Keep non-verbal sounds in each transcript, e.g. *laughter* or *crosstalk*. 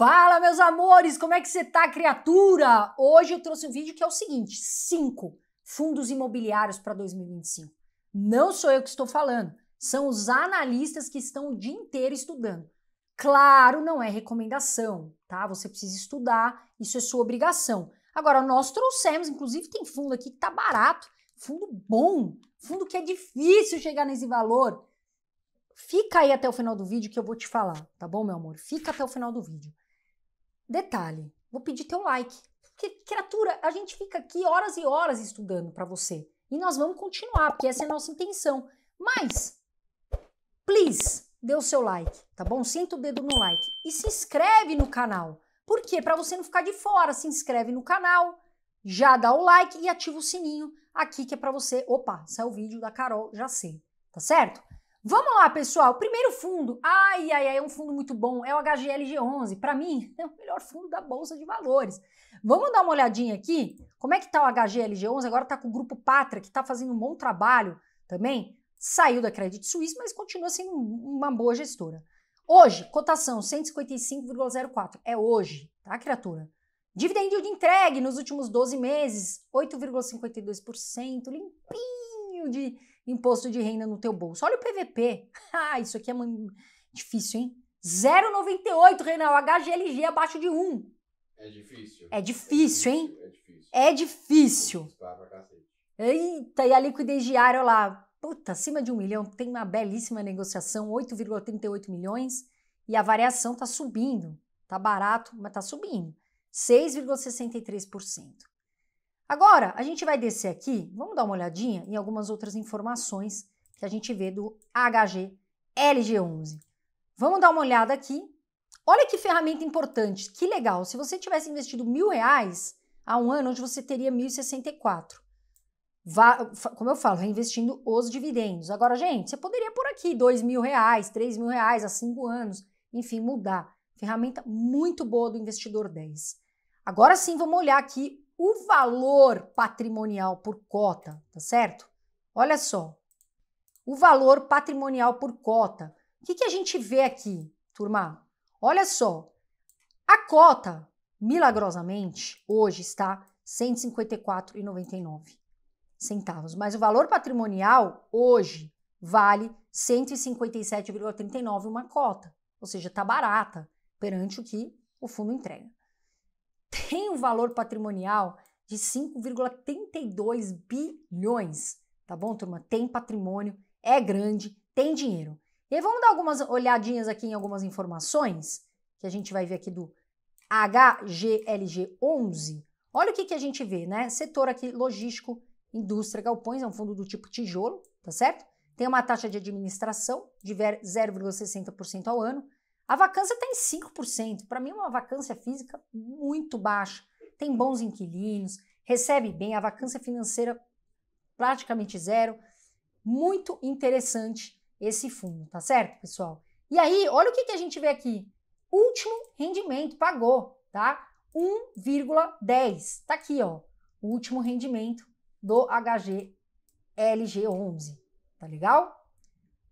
Fala, meus amores, como é que você tá, criatura? Hoje eu trouxe um vídeo que é o seguinte: 5 fundos imobiliários para 2025. Não sou eu que estou falando, são os analistas que estão o dia inteiro estudando. Claro, não é recomendação, tá? Você precisa estudar, isso é sua obrigação. Agora, nós trouxemos, inclusive tem fundo aqui que tá barato, fundo bom, fundo que é difícil chegar nesse valor. Fica aí até o final do vídeo que eu vou te falar, tá bom, meu amor? Fica até o final do vídeo. Detalhe, vou pedir teu like. Que criatura, a gente fica aqui horas e horas estudando para você. E nós vamos continuar, porque essa é a nossa intenção. Mas, please, dê o seu like, tá bom? Senta o dedo no like. E se inscreve no canal. Por quê? Para você não ficar de fora. Se inscreve no canal, já dá o like e ativa o sininho aqui que é para você. Opa, saiu o vídeo da Carol, já sei, tá certo? Vamos lá, pessoal. Primeiro fundo. Ai, ai, ai, é um fundo muito bom. É o HGLG11. Para mim, *laughs* é o melhor fundo da bolsa de valores. Vamos dar uma olhadinha aqui. Como é que tá o HGLG11? Agora tá com o grupo Pátria, que tá fazendo um bom trabalho também. Saiu da Credit Suisse, mas continua sendo uma boa gestora. Hoje, cotação 155,04. É hoje, tá, criatura? Dividendo de entregue nos últimos 12 meses, 8,52%, limpinho de imposto de renda no teu bolso. Olha o PVP. *laughs* Ah, isso aqui é muito difícil, hein? 0,98, Renan, HGLG abaixo de 1. É difícil. É difícil, hein? É difícil. É difícil. Eita, e a liquidez diária lá, puta, acima de um milhão, tem uma belíssima negociação, 8,38 milhões, e a variação tá subindo. Tá barato, mas tá subindo. 6,63%. Agora, a gente vai descer aqui, vamos dar uma olhadinha em algumas outras informações que a gente vê do HG LG11. Vamos dar uma olhada aqui. Olha que ferramenta importante, que legal. Se você tivesse investido mil reais há um ano, onde você teria 1.064. Vá, como eu falo, reinvestindo os dividendos. Agora, gente, você poderia por aqui dois mil reais, três mil reais há cinco anos, enfim, mudar. Ferramenta muito boa do investidor 10. Agora sim, vamos olhar aqui o valor patrimonial por cota, tá certo? Olha só, o valor patrimonial por cota. O que, que a gente vê aqui, turma? Olha só, a cota, milagrosamente, hoje está R$ 154,99 centavos, mas o valor patrimonial hoje vale 157,39 uma cota, ou seja, está barata perante o que o fundo entrega tem um valor patrimonial de 5,32 bilhões, tá bom, turma? Tem patrimônio, é grande, tem dinheiro. E aí vamos dar algumas olhadinhas aqui em algumas informações que a gente vai ver aqui do HGLG11. Olha o que, que a gente vê, né? Setor aqui logístico, indústria, galpões, é um fundo do tipo tijolo, tá certo? Tem uma taxa de administração de 0,60% ao ano, a vacância está em 5%. Para mim, é uma vacância física muito baixa. Tem bons inquilinos, recebe bem, a vacância financeira praticamente zero. Muito interessante esse fundo, tá certo, pessoal? E aí, olha o que, que a gente vê aqui. Último rendimento pagou, tá? 1,10. Tá aqui, ó. O último rendimento do hglg 11 Tá legal?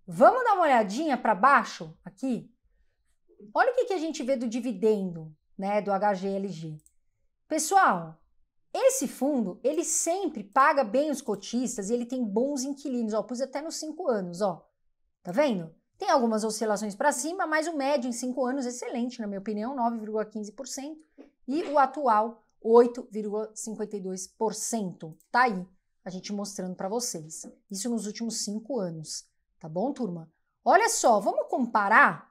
Vamos dar uma olhadinha para baixo aqui? olha o que, que a gente vê do dividendo né, do HGLG. Pessoal, esse fundo, ele sempre paga bem os cotistas e ele tem bons inquilinos, ó, pus até nos cinco anos, ó. Tá vendo? Tem algumas oscilações para cima, mas o médio em cinco anos excelente, na minha opinião, 9,15% e o atual 8,52%. Tá aí a gente mostrando para vocês. Isso nos últimos cinco anos, tá bom, turma? Olha só, vamos comparar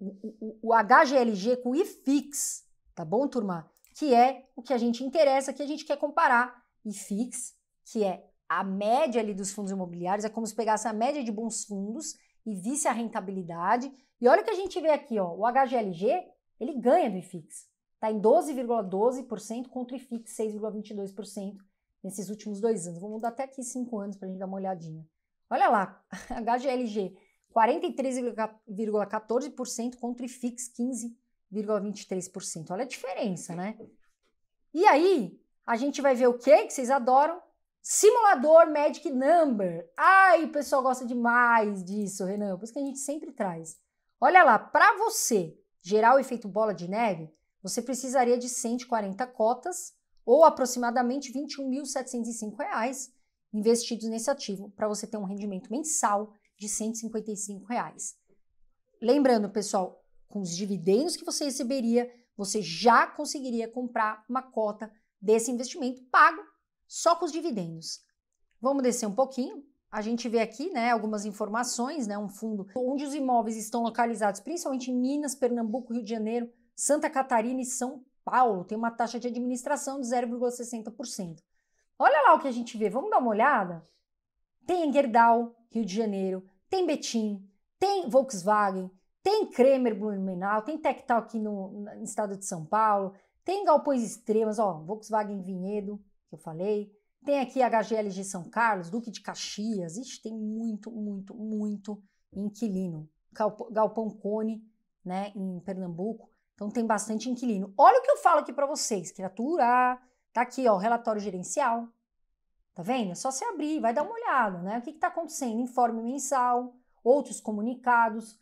o, o, o HGLG com o IFIX, tá bom, turma? Que é o que a gente interessa, que a gente quer comparar. IFIX, que é a média ali dos fundos imobiliários, é como se pegasse a média de bons fundos e visse a rentabilidade. E olha o que a gente vê aqui, ó, o HGLG, ele ganha do IFIX. Está em 12,12% ,12 contra o IFIX 6,22% nesses últimos dois anos. Vamos mudar até aqui cinco anos para a gente dar uma olhadinha. Olha lá, HGLG *laughs* 43,14% contra o IFIX 15,23%. Olha a diferença, né? E aí, a gente vai ver o quê? que vocês adoram? Simulador Magic Number. Ai, o pessoal gosta demais disso, Renan, por isso que a gente sempre traz. Olha lá, para você gerar o efeito bola de neve, você precisaria de 140 cotas ou aproximadamente R$ 21.705 investidos nesse ativo para você ter um rendimento mensal de 155. Reais. Lembrando, pessoal, com os dividendos que você receberia, você já conseguiria comprar uma cota desse investimento pago só com os dividendos. Vamos descer um pouquinho. A gente vê aqui, né, algumas informações, né, um fundo onde os imóveis estão localizados, principalmente em Minas, Pernambuco, Rio de Janeiro, Santa Catarina e São Paulo. Tem uma taxa de administração de 0,60%. Olha lá o que a gente vê. Vamos dar uma olhada? tem Engerdal, Rio de Janeiro, tem Betim, tem Volkswagen, tem Kremer Blumenau, tem Tectal aqui no, no, estado de São Paulo, tem Galpões Extremas, ó, Volkswagen Vinhedo, que eu falei, tem aqui HGLG São Carlos, Duque de Caxias, ixi, tem muito, muito, muito inquilino. Galpão Cone, né, em Pernambuco, então tem bastante inquilino. Olha o que eu falo aqui para vocês, criatura, tá aqui, ó, relatório gerencial, Tá vendo? É só se abrir, vai dar uma olhada, né? O que está acontecendo? Informe mensal, outros comunicados,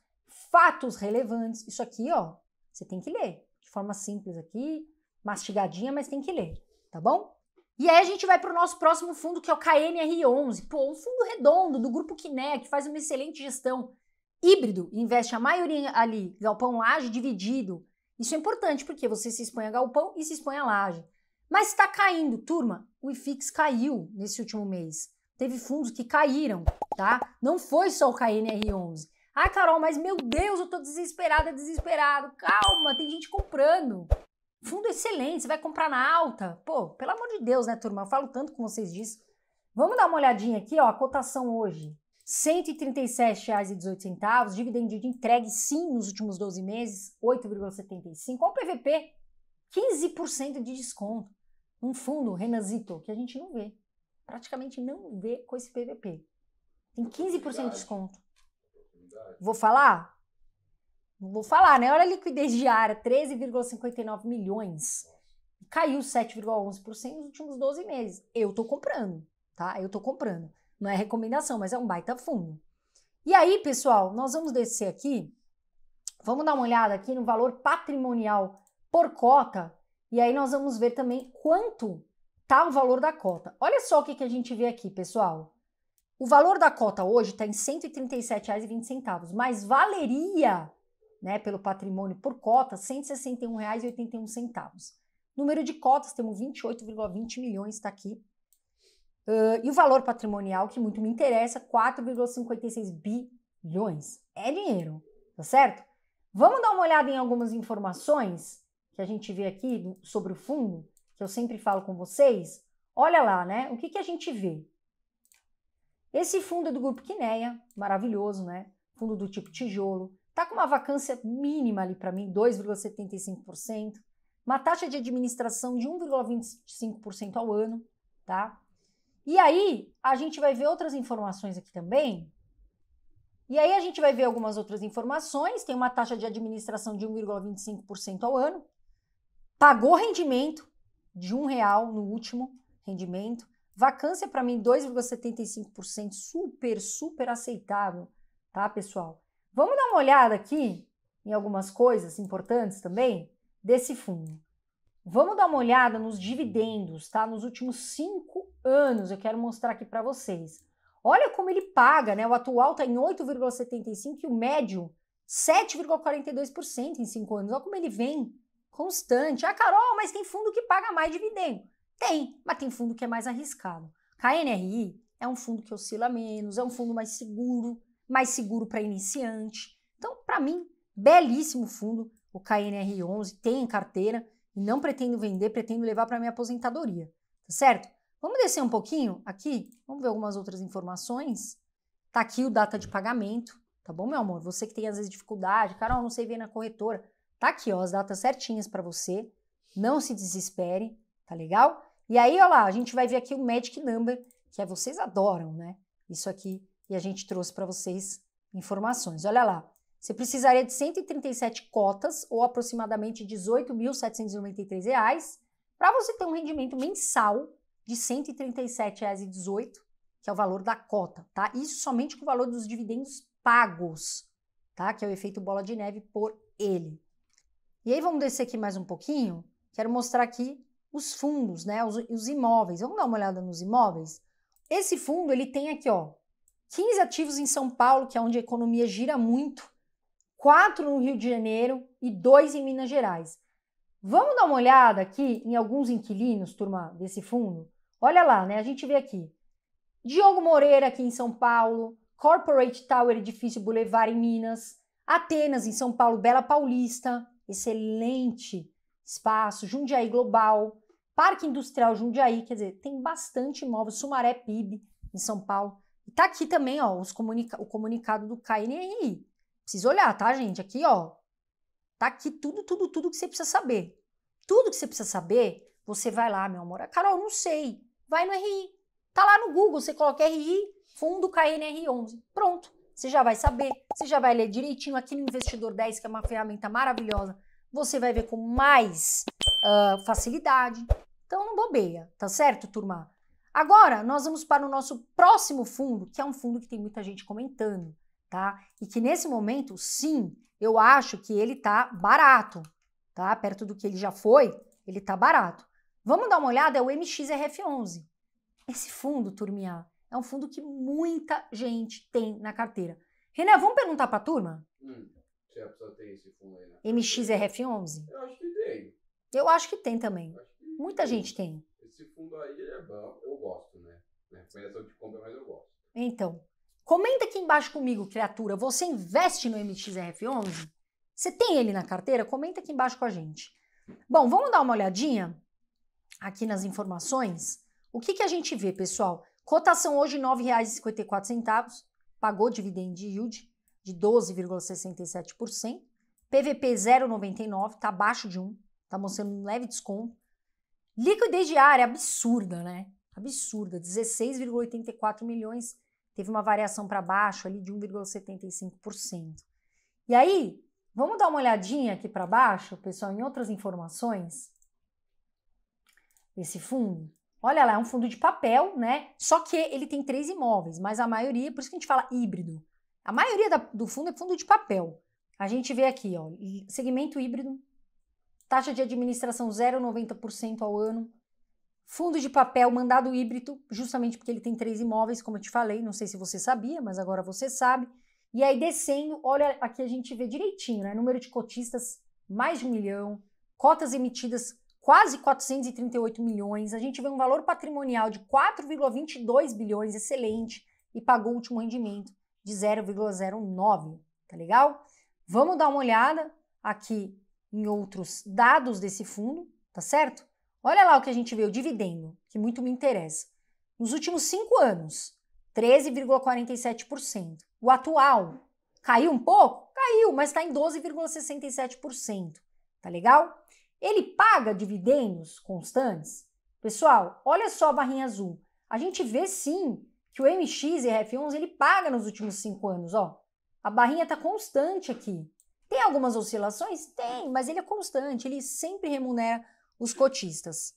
fatos relevantes. Isso aqui, ó, você tem que ler. De forma simples aqui, mastigadinha, mas tem que ler, tá bom? E aí a gente vai para o nosso próximo fundo, que é o KNR11. Pô, um fundo redondo do Grupo Kiné que faz uma excelente gestão. Híbrido, investe a maioria ali, galpão laje dividido. Isso é importante, porque você se expõe a galpão e se expõe a laje. Mas está caindo, turma. O IFIX caiu nesse último mês. Teve fundos que caíram, tá? Não foi só o KNR11. Ai, Carol, mas meu Deus, eu tô desesperada, desesperado. Calma, tem gente comprando. Fundo excelente, você vai comprar na alta. Pô, pelo amor de Deus, né, turma? Eu falo tanto com vocês disso. Vamos dar uma olhadinha aqui, ó, a cotação hoje. R$ 137,18, de entregue sim nos últimos 12 meses, 8,75. Olha o PVP, 15% de desconto um fundo, Renazito, que a gente não vê. Praticamente não vê com esse PVP. Tem 15% é de desconto. É vou falar? Não vou falar, né? Olha a liquidez diária, 13,59 milhões. Caiu 7,11% nos últimos 12 meses. Eu tô comprando, tá? Eu tô comprando. Não é recomendação, mas é um baita fundo. E aí, pessoal, nós vamos descer aqui. Vamos dar uma olhada aqui no valor patrimonial por cota e aí nós vamos ver também quanto tá o valor da cota. Olha só o que, que a gente vê aqui, pessoal. O valor da cota hoje está em R$ 137,20, mas valeria, né, pelo patrimônio por cota, R$ 161,81. Número de cotas, temos 28,20 milhões, está aqui. Uh, e o valor patrimonial, que muito me interessa, 4,56 bilhões. É dinheiro, tá certo? Vamos dar uma olhada em algumas informações que a gente vê aqui sobre o fundo, que eu sempre falo com vocês, olha lá, né? O que, que a gente vê? Esse fundo é do grupo Quineia, maravilhoso, né? Fundo do tipo tijolo, tá com uma vacância mínima ali para mim, 2,75%, uma taxa de administração de 1,25% ao ano, tá? E aí, a gente vai ver outras informações aqui também. E aí, a gente vai ver algumas outras informações. Tem uma taxa de administração de 1,25% ao ano, pagou rendimento de um real no último rendimento. Vacância para mim 2,75%, super, super aceitável, tá, pessoal? Vamos dar uma olhada aqui em algumas coisas importantes também desse fundo. Vamos dar uma olhada nos dividendos, tá? Nos últimos cinco anos, eu quero mostrar aqui para vocês. Olha como ele paga, né? O atual está em 8,75 e o médio 7,42% em cinco anos. Olha como ele vem constante. Ah, Carol, mas tem fundo que paga mais dividendo. Tem, mas tem fundo que é mais arriscado. KNRI é um fundo que oscila menos, é um fundo mais seguro, mais seguro para iniciante. Então, para mim, belíssimo fundo, o KNR11, tem em carteira e não pretendo vender, pretendo levar para minha aposentadoria, tá certo? Vamos descer um pouquinho aqui, vamos ver algumas outras informações. Tá aqui o data de pagamento, tá bom, meu amor? Você que tem às vezes dificuldade, Carol, não sei ver na corretora. Tá aqui, ó, as datas certinhas para você. Não se desespere, tá legal? E aí, ó lá, a gente vai ver aqui o Magic Number, que é, vocês adoram, né? Isso aqui, e a gente trouxe para vocês informações. Olha lá, você precisaria de 137 cotas, ou aproximadamente R$ 18.793, para você ter um rendimento mensal de R$ 137,18, que é o valor da cota, tá? Isso somente com o valor dos dividendos pagos, tá? Que é o efeito bola de neve por ele. E aí vamos descer aqui mais um pouquinho. Quero mostrar aqui os fundos, né? Os, os imóveis. Vamos dar uma olhada nos imóveis. Esse fundo ele tem aqui, ó, 15 ativos em São Paulo, que é onde a economia gira muito, quatro no Rio de Janeiro e dois em Minas Gerais. Vamos dar uma olhada aqui em alguns inquilinos, turma, desse fundo. Olha lá, né? A gente vê aqui. Diogo Moreira aqui em São Paulo, Corporate Tower Edifício Boulevard em Minas, Atenas em São Paulo, Bela Paulista, excelente espaço, Jundiaí Global, Parque Industrial Jundiaí, quer dizer, tem bastante imóvel, Sumaré PIB em São Paulo. E tá aqui também, ó, comunica o comunicado do KNRI. Precisa olhar, tá, gente? Aqui, ó, tá aqui tudo, tudo, tudo que você precisa saber. Tudo que você precisa saber, você vai lá, meu amor. Carol, não sei. Vai no RI. Tá lá no Google, você coloca RI, fundo KNR11. Pronto você já vai saber, você já vai ler direitinho aqui no Investidor 10, que é uma ferramenta maravilhosa. Você vai ver com mais uh, facilidade. Então não bobeia, tá certo, turma? Agora nós vamos para o nosso próximo fundo, que é um fundo que tem muita gente comentando, tá? E que nesse momento, sim, eu acho que ele tá barato, tá? Perto do que ele já foi, ele tá barato. Vamos dar uma olhada, é o MXRF11. Esse fundo, turminha, é um fundo que muita gente tem na carteira. René, vamos perguntar para a turma? Hum, se a pessoa tem esse fundo aí, né? MXRF11? Eu acho que tem. Eu acho que tem também. Que muita tem. gente tem. Esse fundo aí é bom, eu gosto, né? Recomendação né? de compra, mas eu gosto. Então, comenta aqui embaixo comigo, criatura. Você investe no MXRF11? Você tem ele na carteira? Comenta aqui embaixo com a gente. Bom, vamos dar uma olhadinha aqui nas informações. O que, que a gente vê, pessoal? Cotação hoje R$ 9,54, pagou dividendo yield de 12,67%. PVP 0,99, está abaixo de 1, está mostrando um leve desconto. Liquidez diária absurda, né? Absurda, 16,84 milhões, teve uma variação para baixo ali de 1,75%. E aí, vamos dar uma olhadinha aqui para baixo, pessoal, em outras informações esse fundo. Olha lá, é um fundo de papel, né? Só que ele tem três imóveis, mas a maioria, por isso que a gente fala híbrido. A maioria da, do fundo é fundo de papel. A gente vê aqui, ó, segmento híbrido, taxa de administração 0,90% ao ano, fundo de papel mandado híbrido, justamente porque ele tem três imóveis, como eu te falei, não sei se você sabia, mas agora você sabe. E aí descendo, olha aqui a gente vê direitinho, né? Número de cotistas, mais de um milhão, cotas emitidas quase 438 milhões, a gente vê um valor patrimonial de 4,22 bilhões, excelente, e pagou o último rendimento de 0,09, tá legal? Vamos dar uma olhada aqui em outros dados desse fundo, tá certo? Olha lá o que a gente vê, o dividendo, que muito me interessa. Nos últimos cinco anos, 13,47%. O atual caiu um pouco? Caiu, mas está em 12,67%. Tá legal? Ele paga dividendos constantes? Pessoal, olha só a barrinha azul. A gente vê sim que o MX e RF11 ele paga nos últimos cinco anos, ó. A barrinha está constante aqui. Tem algumas oscilações? Tem, mas ele é constante, ele sempre remunera os cotistas.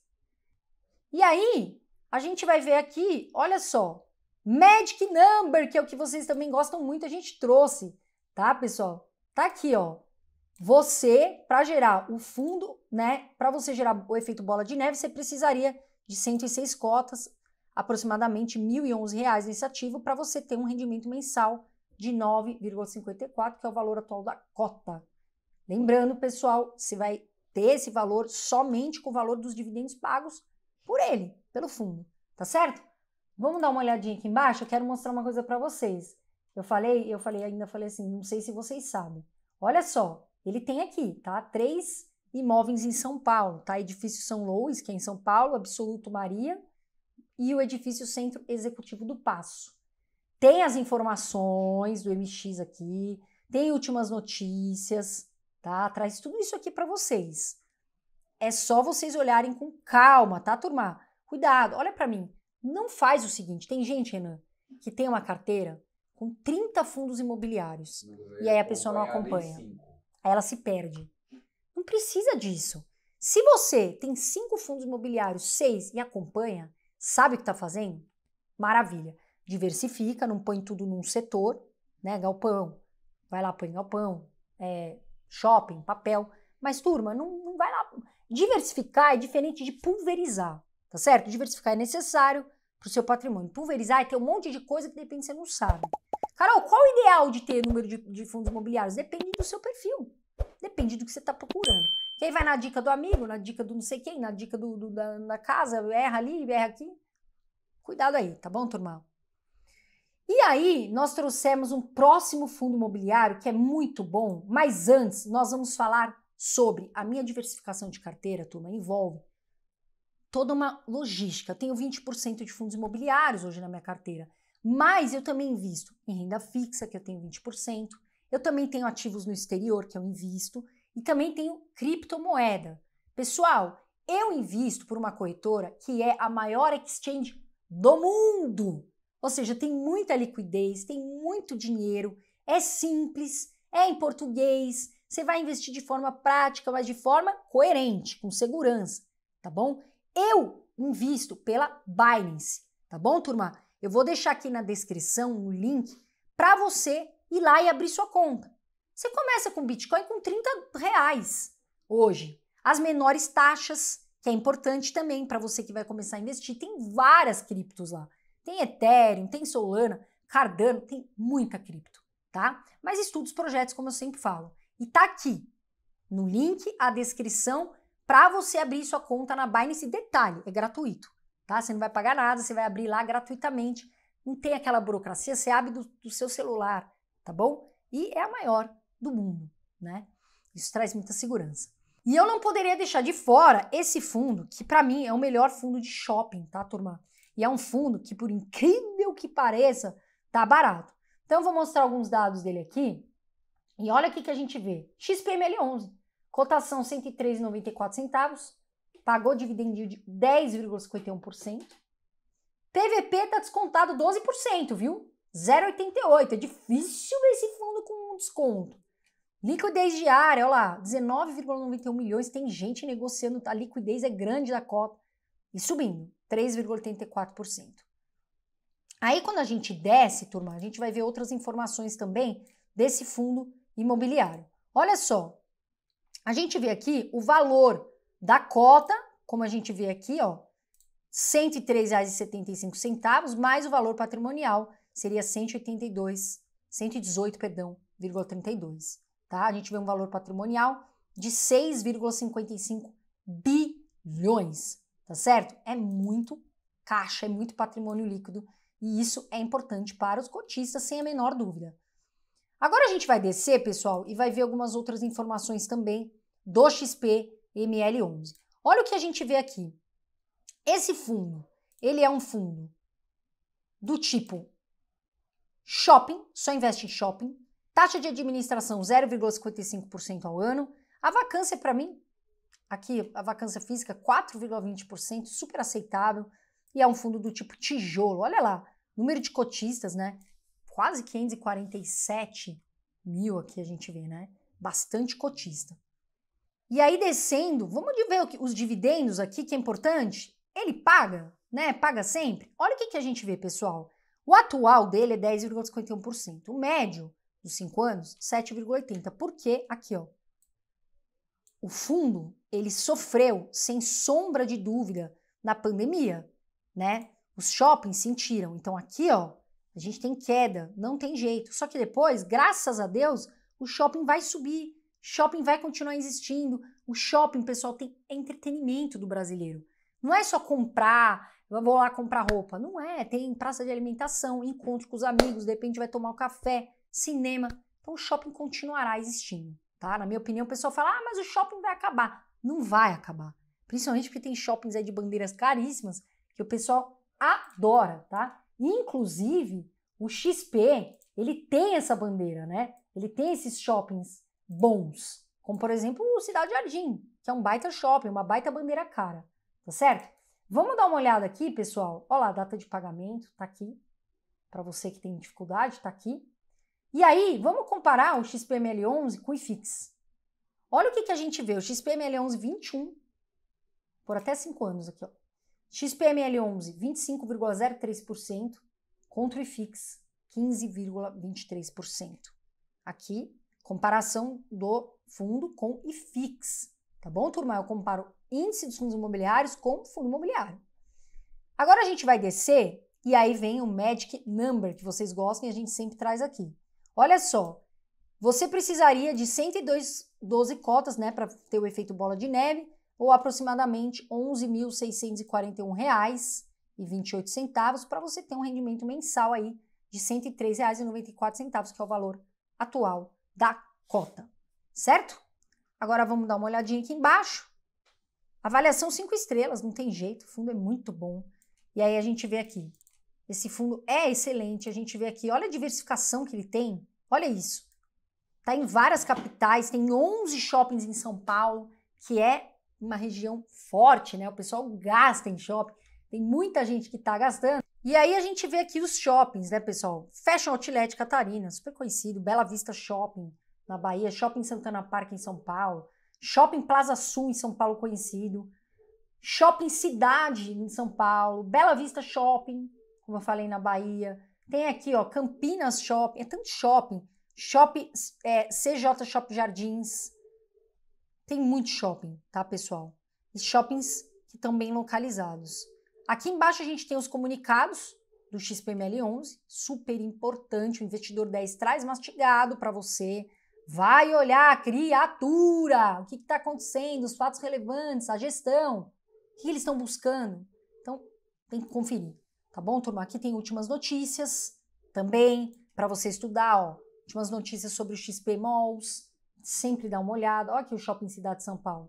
E aí, a gente vai ver aqui, olha só, Magic Number, que é o que vocês também gostam muito, a gente trouxe, tá, pessoal? Tá aqui, ó você, para gerar o fundo, né, para você gerar o efeito bola de neve, você precisaria de 106 cotas, aproximadamente R$ 1.011 nesse ativo, para você ter um rendimento mensal de 9,54, que é o valor atual da cota. Lembrando, pessoal, você vai ter esse valor somente com o valor dos dividendos pagos por ele, pelo fundo, tá certo? Vamos dar uma olhadinha aqui embaixo, eu quero mostrar uma coisa para vocês. Eu falei, eu falei, ainda falei assim, não sei se vocês sabem. Olha só, ele tem aqui, tá? Três imóveis em São Paulo, tá? Edifício São Louis, que é em São Paulo, Absoluto Maria, e o edifício Centro Executivo do Passo. Tem as informações do MX aqui, tem últimas notícias, tá? Traz tudo isso aqui para vocês. É só vocês olharem com calma, tá, turma? Cuidado, olha para mim. Não faz o seguinte, tem gente, Renan, que tem uma carteira com 30 fundos imobiliários e aí a pessoa não acompanha. Aí ela se perde. Não precisa disso. Se você tem cinco fundos imobiliários, seis e acompanha, sabe o que está fazendo? Maravilha. Diversifica, não põe tudo num setor, né? Galpão, vai lá, põe galpão, é, shopping, papel. Mas, turma, não, não vai lá. Diversificar é diferente de pulverizar, tá certo? Diversificar é necessário para o seu patrimônio. Pulverizar é ter um monte de coisa que de repente você não sabe. Carol, qual o ideal de ter número de, de fundos imobiliários? Depende do seu perfil. Depende do que você está procurando. E aí vai na dica do amigo, na dica do não sei quem, na dica do, do da, casa, erra ali, erra aqui. Cuidado aí, tá bom, turma? E aí, nós trouxemos um próximo fundo imobiliário que é muito bom, mas antes nós vamos falar sobre a minha diversificação de carteira, turma, envolve toda uma logística. Eu tenho 20% de fundos imobiliários hoje na minha carteira. Mas eu também invisto em renda fixa, que eu tenho 20%, eu também tenho ativos no exterior, que eu invisto, e também tenho criptomoeda. Pessoal, eu invisto por uma corretora que é a maior exchange do mundo. Ou seja, tem muita liquidez, tem muito dinheiro, é simples, é em português, você vai investir de forma prática, mas de forma coerente, com segurança, tá bom? Eu invisto pela Binance, tá bom, turma? Eu vou deixar aqui na descrição o um link para você ir lá e abrir sua conta. Você começa com Bitcoin com 30 reais hoje. As menores taxas, que é importante também para você que vai começar a investir. Tem várias criptos lá. Tem Ethereum, tem Solana, Cardano, tem muita cripto, tá? Mas estuda os projetos, como eu sempre falo. E tá aqui no link a descrição para você abrir sua conta na Binance. Detalhe, é gratuito tá? Você não vai pagar nada, você vai abrir lá gratuitamente. Não tem aquela burocracia, você abre do, do seu celular, tá bom? E é a maior do mundo, né? Isso traz muita segurança. E eu não poderia deixar de fora esse fundo, que para mim é o melhor fundo de shopping, tá, turma? E é um fundo que, por incrível que pareça, tá barato. Então eu vou mostrar alguns dados dele aqui. E olha o que a gente vê. XPML11, cotação 103,94 centavos, pagou dividendo de 10,51%. PVP está descontado 12%, viu? 0,88. É difícil esse fundo com um desconto. Liquidez diária, olha lá, 19,91 milhões. Tem gente negociando, a tá? liquidez é grande da cota e subindo, 3,84%. Aí, quando a gente desce, turma, a gente vai ver outras informações também desse fundo imobiliário. Olha só, a gente vê aqui o valor da cota, como a gente vê aqui, ó, R$ 103,75 mais o valor patrimonial, seria 182, 118, perdão, 32, tá? A gente vê um valor patrimonial de 6,55 bilhões, tá certo? É muito caixa, é muito patrimônio líquido e isso é importante para os cotistas, sem a menor dúvida. Agora a gente vai descer, pessoal, e vai ver algumas outras informações também do XP ML11. Olha o que a gente vê aqui. Esse fundo, ele é um fundo do tipo shopping, só investe em shopping, taxa de administração 0,55% ao ano, a vacância para mim, aqui a vacância física 4,20%, super aceitável, e é um fundo do tipo tijolo. Olha lá, número de cotistas, né? Quase 547 mil aqui a gente vê, né? Bastante cotista. E aí descendo, vamos ver que, os dividendos aqui, que é importante. Ele paga, né? Paga sempre. Olha o que, que a gente vê, pessoal. O atual dele é 10,51%. O médio dos 5 anos, 7,80%. Porque aqui, ó, o fundo, ele sofreu, sem sombra de dúvida, na pandemia, né? Os shoppings sentiram. Então aqui, ó, a gente tem queda, não tem jeito. Só que depois, graças a Deus, o shopping vai subir Shopping vai continuar existindo. O shopping, pessoal, tem é entretenimento do brasileiro. Não é só comprar, eu vou lá comprar roupa. Não é. Tem praça de alimentação, encontro com os amigos, de repente vai tomar um café, cinema. Então o shopping continuará existindo, tá? Na minha opinião, o pessoal fala, ah, mas o shopping vai acabar. Não vai acabar. Principalmente porque tem shoppings aí de bandeiras caríssimas que o pessoal adora, tá? Inclusive, o XP, ele tem essa bandeira, né? Ele tem esses shoppings bons, como por exemplo o Cidade Jardim, que é um baita shopping, uma baita bandeira cara, tá certo? Vamos dar uma olhada aqui, pessoal. Olha lá, a data de pagamento tá aqui. Para você que tem dificuldade, tá aqui. E aí, vamos comparar o XPML11 com o IFIX. Olha o que, que a gente vê, o XPML11 21 por até 5 anos aqui, ó. XPML11 25,03% contra o IFIX 15,23%. Aqui comparação do fundo com IFIX, tá bom, turma? Eu comparo índice dos fundos imobiliários com fundo imobiliário. Agora a gente vai descer e aí vem o Magic Number, que vocês gostam e a gente sempre traz aqui. Olha só, você precisaria de 102 cotas, né, para ter o efeito bola de neve, ou aproximadamente R$ 11.641,28 para você ter um rendimento mensal aí de R$ 103,94, que é o valor atual da cota, certo? Agora vamos dar uma olhadinha aqui embaixo. Avaliação cinco estrelas, não tem jeito, o fundo é muito bom. E aí a gente vê aqui, esse fundo é excelente, a gente vê aqui, olha a diversificação que ele tem, olha isso. Está em várias capitais, tem 11 shoppings em São Paulo, que é uma região forte, né? O pessoal gasta em shopping, tem muita gente que está gastando. E aí a gente vê aqui os shoppings, né, pessoal? Fashion Outlet Catarina, super conhecido, Bela Vista Shopping na Bahia, Shopping Santana Park em São Paulo, Shopping Plaza Sul em São Paulo conhecido, Shopping Cidade em São Paulo, Bela Vista Shopping, como eu falei na Bahia. Tem aqui, ó, Campinas Shopping, é tanto shopping. Shopping é, CJ Shop Jardins. Tem muito shopping, tá, pessoal? E shoppings que estão bem localizados. Aqui embaixo a gente tem os comunicados do XPML11, super importante, o investidor 10 traz mastigado para você, vai olhar criatura, o que está acontecendo, os fatos relevantes, a gestão, o que eles estão buscando. Então, tem que conferir, tá bom, turma? Aqui tem últimas notícias também para você estudar, ó, últimas notícias sobre o XP Malls, sempre dá uma olhada. Olha aqui o Shopping Cidade de São Paulo.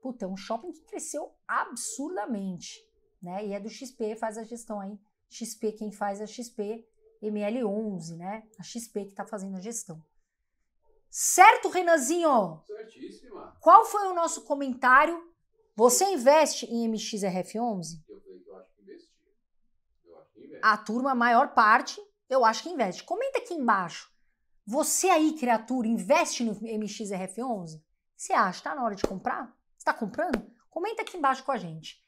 Puta, é um shopping que cresceu absurdamente né? E é do XP, faz a gestão aí. XP, quem faz a é XP, ML11, né? A XP que está fazendo a gestão. Certo, Renanzinho? Certíssima. Qual foi o nosso comentário? Você investe em MXRF11? Eu, eu acho que investi. Eu acho que investe. A turma, a maior parte, eu acho que investe. Comenta aqui embaixo. Você aí, criatura, investe no MXRF11? Você acha? Tá na hora de comprar? Está comprando? Comenta aqui embaixo com a gente.